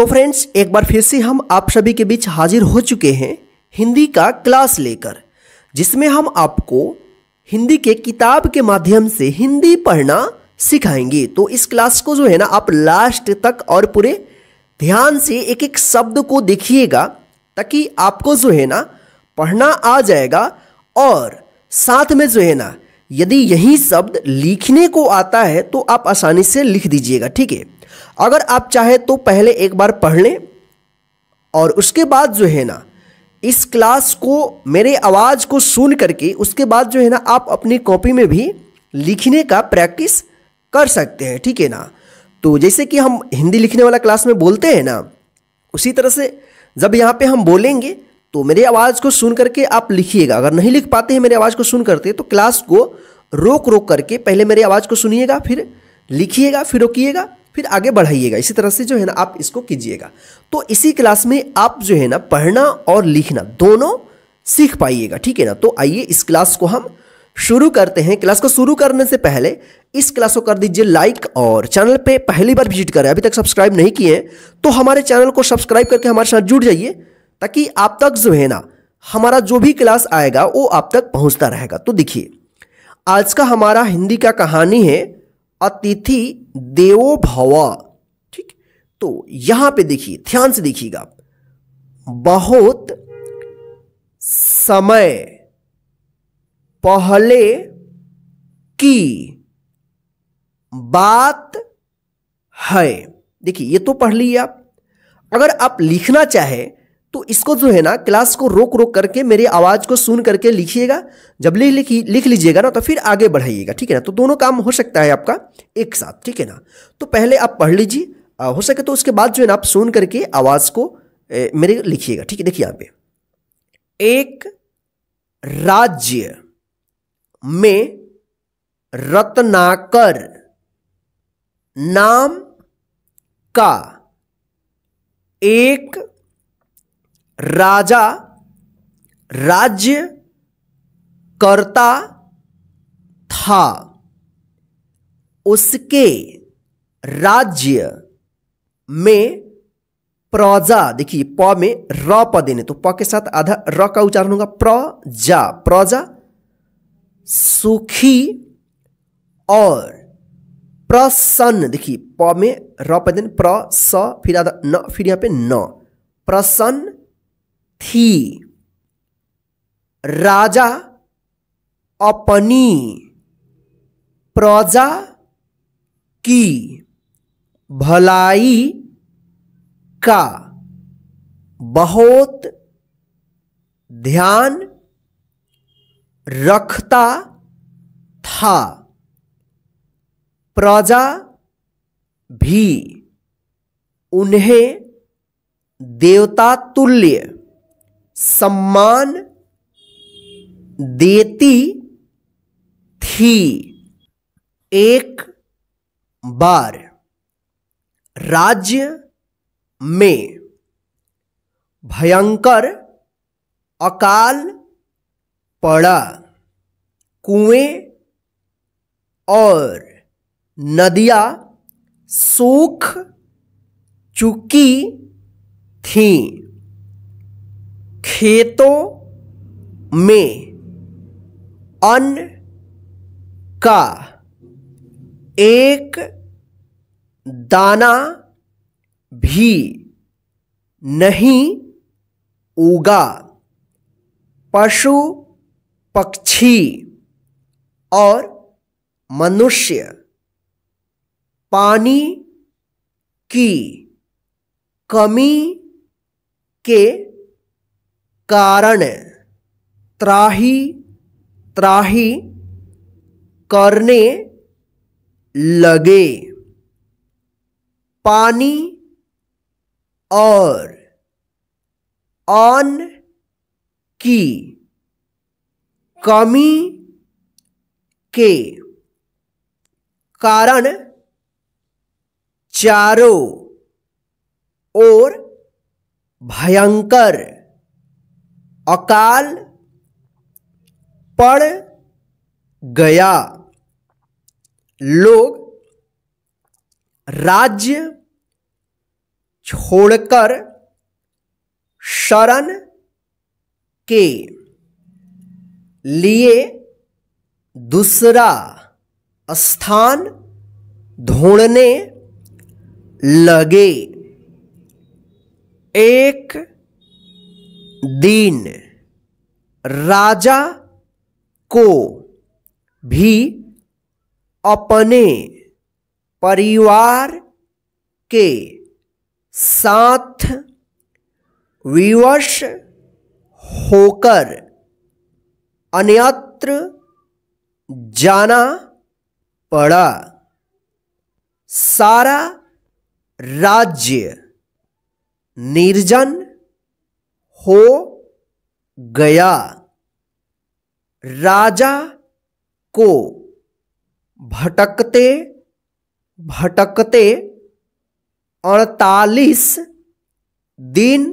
तो फ्रेंड्स एक बार फिर से हम आप सभी के बीच हाजिर हो चुके हैं हिंदी का क्लास लेकर जिसमें हम आपको हिंदी के किताब के माध्यम से हिंदी पढ़ना सिखाएंगे तो इस क्लास को जो है ना आप लास्ट तक और पूरे ध्यान से एक एक शब्द को देखिएगा ताकि आपको जो है ना पढ़ना आ जाएगा और साथ में जो है ना यदि यही शब्द लिखने को आता है तो आप आसानी से लिख दीजिएगा ठीक है अगर आप चाहे तो पहले एक बार पढ़ लें और उसके बाद जो है ना इस क्लास को मेरे आवाज़ को सुन करके उसके बाद जो है ना आप अपनी कॉपी में भी लिखने का प्रैक्टिस कर सकते हैं ठीक है ना तो जैसे कि हम हिंदी लिखने वाला क्लास में बोलते हैं ना उसी तरह से जब यहाँ पे हम बोलेंगे तो मेरे आवाज़ को सुन करके आप लिखिएगा अगर नहीं लिख पाते हैं मेरे आवाज़ को सुन करते तो क्लास को रोक रोक करके पहले मेरी आवाज़ को सुनिएगा फिर लिखिएगा फिर रोकिएगा फिर आगे बढ़ाइएगा इसी तरह से जो है ना आप इसको कीजिएगा तो इसी क्लास में आप जो है ना पढ़ना और लिखना दोनों सीख पाइएगा ठीक है ना तो आइए इस क्लास को हम शुरू करते हैं क्लास को शुरू करने से पहले इस क्लास को कर दीजिए लाइक और चैनल पे पहली बार विजिट करें अभी तक सब्सक्राइब नहीं किए हैं तो हमारे चैनल को सब्सक्राइब करके हमारे साथ जुड़ जाइए ताकि आप तक जो है ना हमारा जो भी क्लास आएगा वो आप तक पहुंचता रहेगा तो देखिए आज का हमारा हिंदी का कहानी है अतिथि देवो भव ठीक तो यहां पे देखिए ध्यान से देखिएगा बहुत समय पहले की बात है देखिए ये तो पढ़ लिया आप अगर आप लिखना चाहे तो इसको जो है ना क्लास को रोक रोक करके मेरी आवाज़ को सुन करके लिखिएगा जब लिख लिख लिख लीजिएगा ना तो फिर आगे बढ़ाइएगा ठीक है ना तो दोनों काम हो सकता है आपका एक साथ ठीक है ना तो पहले आप पढ़ लीजिए हो सके तो उसके बाद जो है ना आप सुन करके आवाज़ को ए, मेरे लिखिएगा ठीक है देखिए यहां पे एक राज्य में रत्नाकर नाम का एक राजा राज्य करता था उसके राज्य में प्रजा देखिए प में र प देने तो प के साथ आधा र का उच्चारण होगा प्रजा प्रजा सुखी और प्रसन्न देखिए प में र प देने प्र स फिर आधा न फिर यहाँ पे न प्रसन्न थी राजा अपनी प्रजा की भलाई का बहुत ध्यान रखता था प्रजा भी उन्हें देवता तुल्य सम्मान देती थी एक बार राज्य में भयंकर अकाल पड़ा कुएं और नदियां सूख चुकी थीं खेतों में अन्न का एक दाना भी नहीं उगा पशु पक्षी और मनुष्य पानी की कमी के कारण त्राही त्राही करने लगे पानी और ऑन की कमी के कारण चारों ओर भयंकर अकाल पड़ गया लोग राज्य छोड़कर शरण के लिए दूसरा स्थान ढूंढने लगे एक दिन राजा को भी अपने परिवार के साथ विवश होकर अन्यत्र जाना पड़ा सारा राज्य निर्जन हो गया राजा को भटकते भटकते अड़तालीस दिन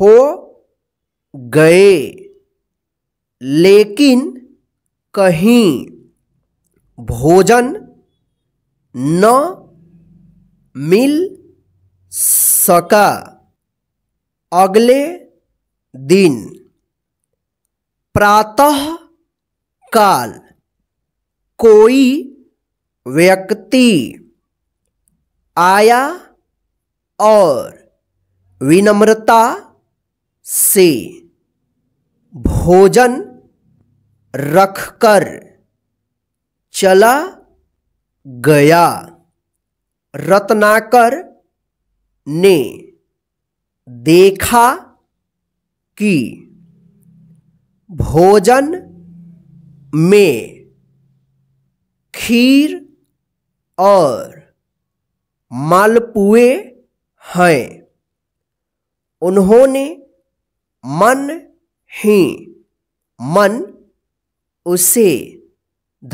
हो गए लेकिन कहीं भोजन न मिल सका अगले दिन प्रातः काल कोई व्यक्ति आया और विनम्रता से भोजन रखकर चला गया रत्नाकर ने देखा कि भोजन में खीर और मालपुए हैं उन्होंने मन ही मन उसे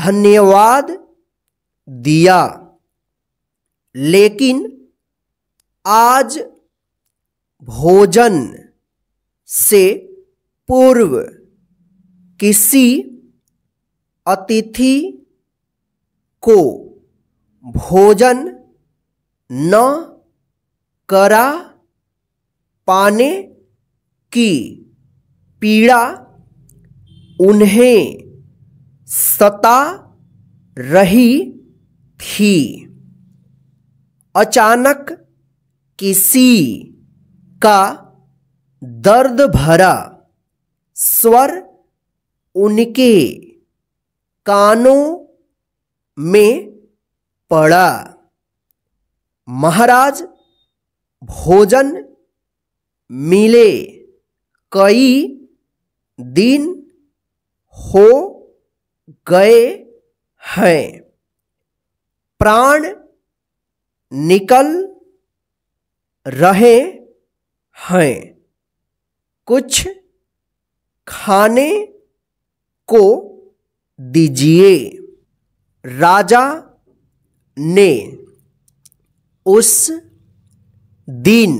धन्यवाद दिया लेकिन आज भोजन से पूर्व किसी अतिथि को भोजन न करा पाने की पीड़ा उन्हें सता रही थी अचानक किसी का दर्द भरा स्वर उनके कानों में पड़ा महाराज भोजन मिले कई दिन हो गए हैं प्राण निकल रहे हैं कुछ खाने को दीजिए राजा ने उस दिन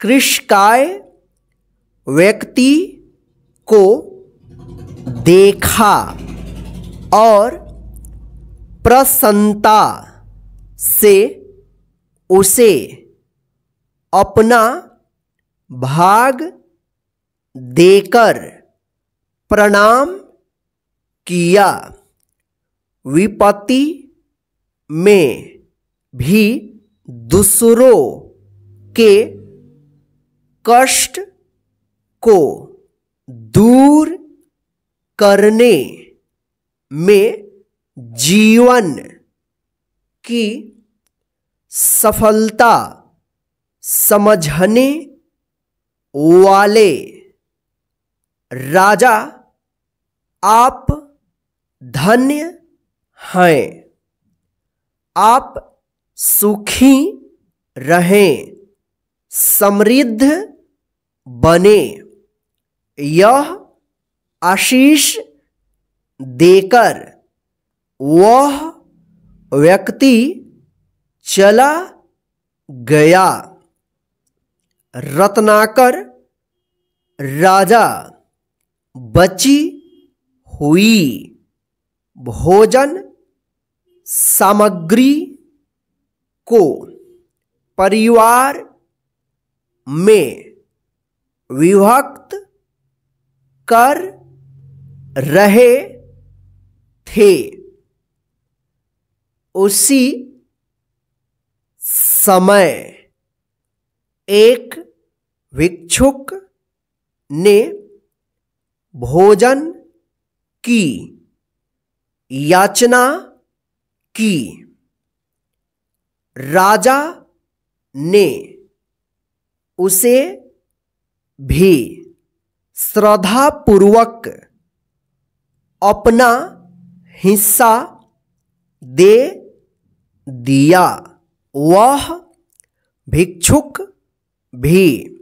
कृषकाय व्यक्ति को देखा और प्रसन्नता से उसे अपना भाग देकर प्रणाम किया विपत्ति में भी दूसरों के कष्ट को दूर करने में जीवन की सफलता समझने वाले राजा आप धन्य हैं आप सुखी रहें समृद्ध बने यह आशीष देकर वह व्यक्ति चला गया रत्नाकर राजा बची हुई भोजन सामग्री को परिवार में विभक्त कर रहे थे उसी समय एक भिक्षुक ने भोजन की याचना की राजा ने उसे भी श्रद्धापूर्वक अपना हिस्सा दे दिया वह भिक्षुक भी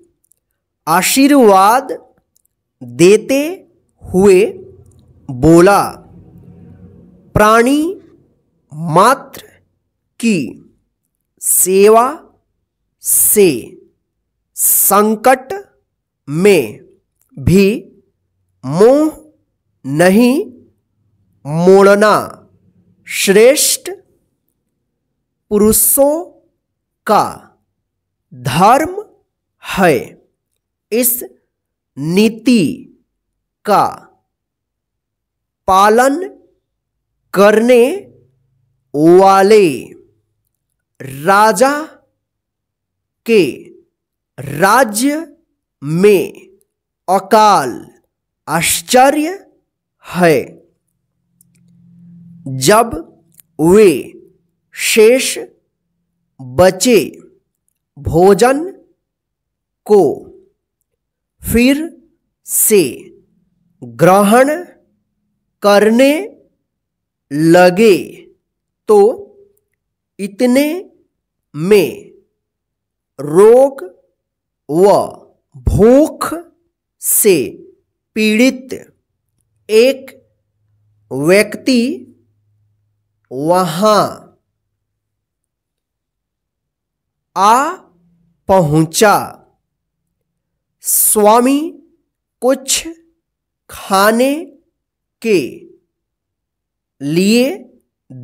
आशीर्वाद देते हुए बोला प्राणी मात्र की सेवा से संकट में भी मोह नहीं मोड़ना श्रेष्ठ पुरुषों का धर्म है इस नीति का पालन करने वाले राजा के राज्य में अकाल आश्चर्य है जब वे शेष बचे भोजन को फिर से ग्रहण करने लगे तो इतने में रोग व भूख से पीड़ित एक व्यक्ति वहां आ पहुंचा स्वामी कुछ खाने के लिए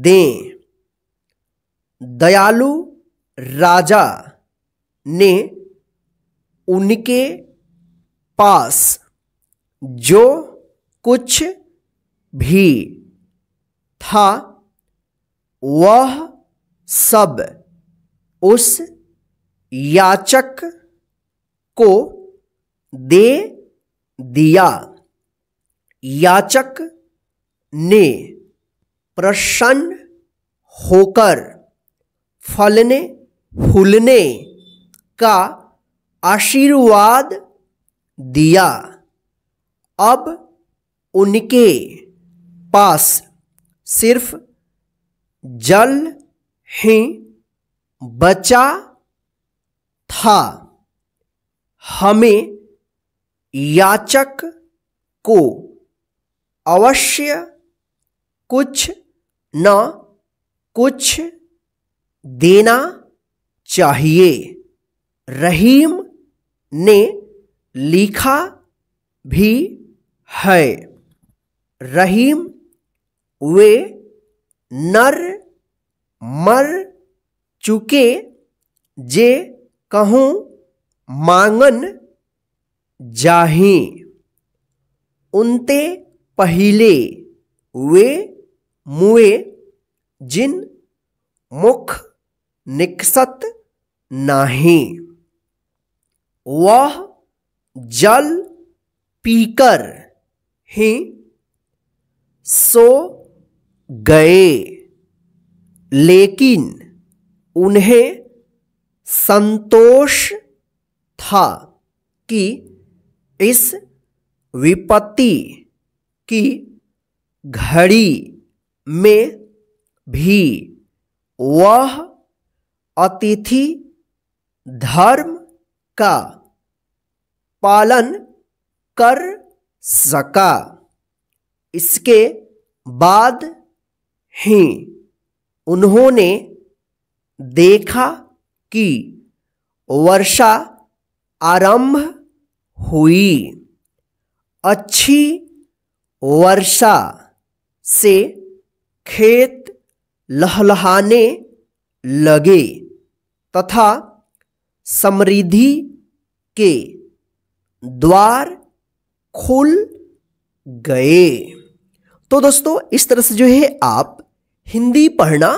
दें दयालु राजा ने उनके पास जो कुछ भी था वह सब उस याचक को दे दिया याचक ने प्रसन्न होकर फलने फूलने का आशीर्वाद दिया अब उनके पास सिर्फ जल ही बचा था हमें याचक को अवश्य कुछ न कुछ देना चाहिए रहीम ने लिखा भी है रहीम वे नर मर चुके जे कहूँ मांगन जाही उनते पहिले वे मुए जिन मुख निकसत नाहे वह जल पीकर ही सो गए लेकिन उन्हें संतोष था कि इस विपत्ति की घड़ी में भी वह अतिथि धर्म का पालन कर सका इसके बाद ही उन्होंने देखा कि वर्षा आरंभ हुई अच्छी वर्षा से खेत लहलहाने लगे तथा समृद्धि के द्वार खुल गए तो दोस्तों इस तरह से जो है आप हिंदी पढ़ना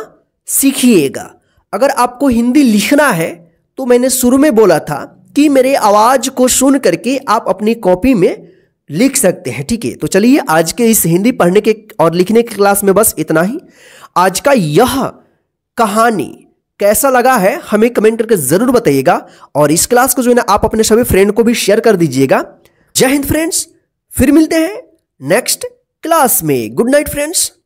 सीखिएगा अगर आपको हिंदी लिखना है तो मैंने शुरू में बोला था कि मेरे आवाज़ को सुन करके आप अपनी कॉपी में लिख सकते हैं ठीक है तो चलिए आज के इस हिंदी पढ़ने के और लिखने के क्लास में बस इतना ही आज का यह कहानी कैसा लगा है हमें कमेंट करके ज़रूर बताइएगा और इस क्लास को जो है ना आप अपने सभी फ्रेंड को भी शेयर कर दीजिएगा जय हिंद फ्रेंड्स फिर मिलते हैं नेक्स्ट क्लास में गुड नाइट फ्रेंड्स